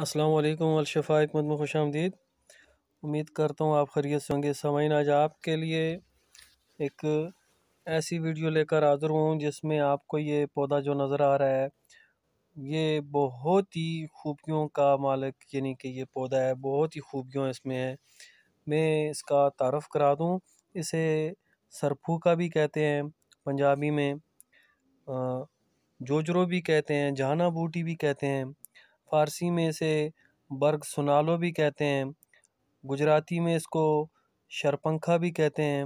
अस्सलाम वालेकुम अलशफ़ा हमद में खुश आमदीद उम्मीद करता हूँ आप खरीत से होंगे समाइन आज आपके लिए एक ऐसी वीडियो लेकर हाजिर हूँ जिसमें आपको ये पौधा जो नज़र आ रहा है ये बहुत ही खूबियों का मालिक यानी कि ये पौधा है बहुत ही खूबियों इसमें है मैं इसका तारफ़ करा दूँ इसे सरफू का भी कहते हैं पंजाबी में जोजरो भी कहते हैं जाना बूटी भी कहते हैं फ़ारसी में इसे बर्ग सुनालो भी कहते हैं गुजराती में इसको शरपंखा भी कहते हैं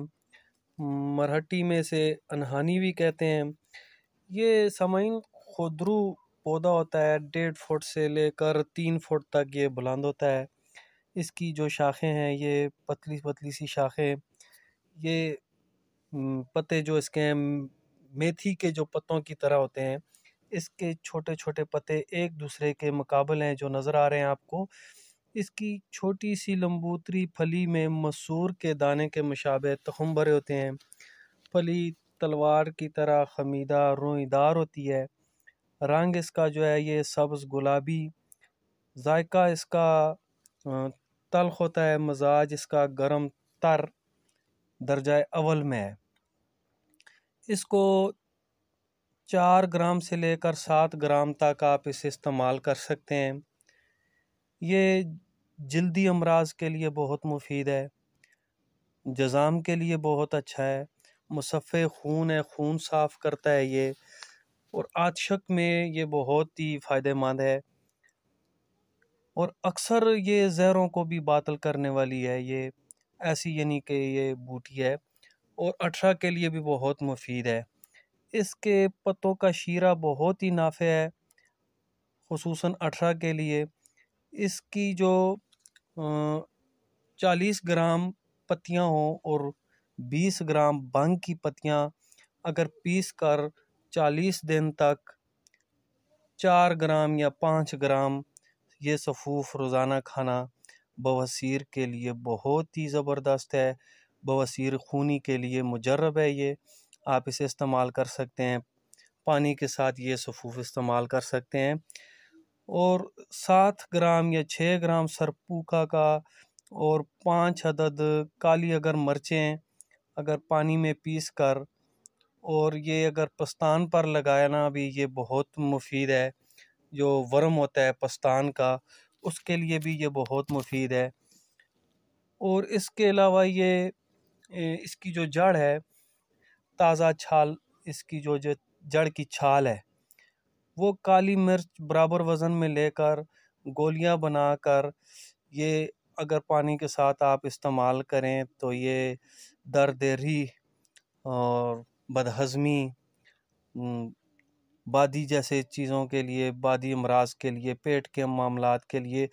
मराठी में इसे अनहानी भी कहते हैं ये समय खुदरू पौधा होता है डेढ़ फुट से लेकर तीन फुट तक ये बुलंद होता है इसकी जो शाखें हैं ये पतली पतली सी शाखें ये पत्ते जो इसके हैं मेथी के जो पत्तों की तरह होते हैं इसके छोटे छोटे पत्ते एक दूसरे के मुकाबले हैं जो नज़र आ रहे हैं आपको इसकी छोटी सी लम्बूतरी फली में मसूर के दाने के मुशाबे तखम भरे होते हैं फली तलवार की तरह खमीदा रोईदार होती है रंग इसका जो है ये सब्ज़ गुलाबी जायका इसका तलख होता है मजाज इसका गर्म तर दर्जा अवल में है इसको चार ग्राम से लेकर सात ग्राम तक आप इसे इस्तेमाल कर सकते हैं ये जल्दी अमराज के लिए बहुत मुफीद है जज़ाम के लिए बहुत अच्छा है मुसफ़े खून है खून साफ़ करता है ये और आदशक में ये बहुत ही फ़ायदेमंद है और अक्सर ये ज़हरों को भी बातल करने वाली है ये ऐसी यानी कि ये बूटी है और अठरा के लिए भी बहुत मुफीद है इसके पत्तों का शीरा बहुत ही नाफे है खसूस अठरा के लिए इसकी जो चालीस ग्राम पत्तियां हों और बीस ग्राम बंग की पत्तियां अगर पीस कर चालीस दिन तक चार ग्राम या पाँच ग्राम ये सफ़ूफ रोज़ाना खाना बवसीर के लिए बहुत ही ज़बरदस्त है बवसीर खूनी के लिए मुजरब है ये आप इसे इस्तेमाल कर सकते हैं पानी के साथ ये सफूफ इस्तेमाल कर सकते हैं और सात ग्राम या छः ग्राम सरपूका का और पाँच अदद काली अगर मिर्चें अगर पानी में पीस कर और ये अगर पस्तान पर लगाना भी ये बहुत मुफीद है जो वर्म होता है पस्तान का उसके लिए भी ये बहुत मुफीद है और इसके अलावा ये इसकी जो जड़ है ताज़ा छाल इसकी जो जो जड़ की छाल है वो काली मिर्च बराबर वज़न में लेकर गोलियां बनाकर ये अगर पानी के साथ आप इस्तेमाल करें तो ये दर्द री और बदहज़मी बादी जैसे चीज़ों के लिए बादी अमराज के लिए पेट के मामला के लिए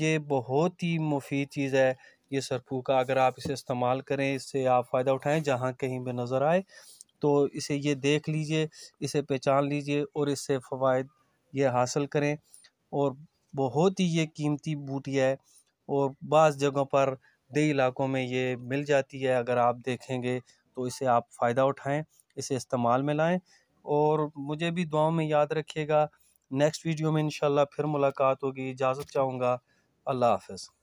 ये बहुत ही मुफीद चीज़ है ये सरफू का अगर आप इसे इस्तेमाल करें इससे आप फ़ायदा उठाएं जहाँ कहीं भी नज़र आए तो इसे ये देख लीजिए इसे पहचान लीजिए और इससे फ़वाद ये हासिल करें और बहुत ही ये कीमती बूटी है और बाज़ जगहों पर दही इलाकों में ये मिल जाती है अगर आप देखेंगे तो इसे आप फ़ायदा उठाएं इसे इस्तेमाल में लाएँ और मुझे भी दुआओं में याद रखिएगा नेक्स्ट वीडियो में इन फिर मुलाकात होगी इजाज़त चाहूँगा अल्लाह हाफ़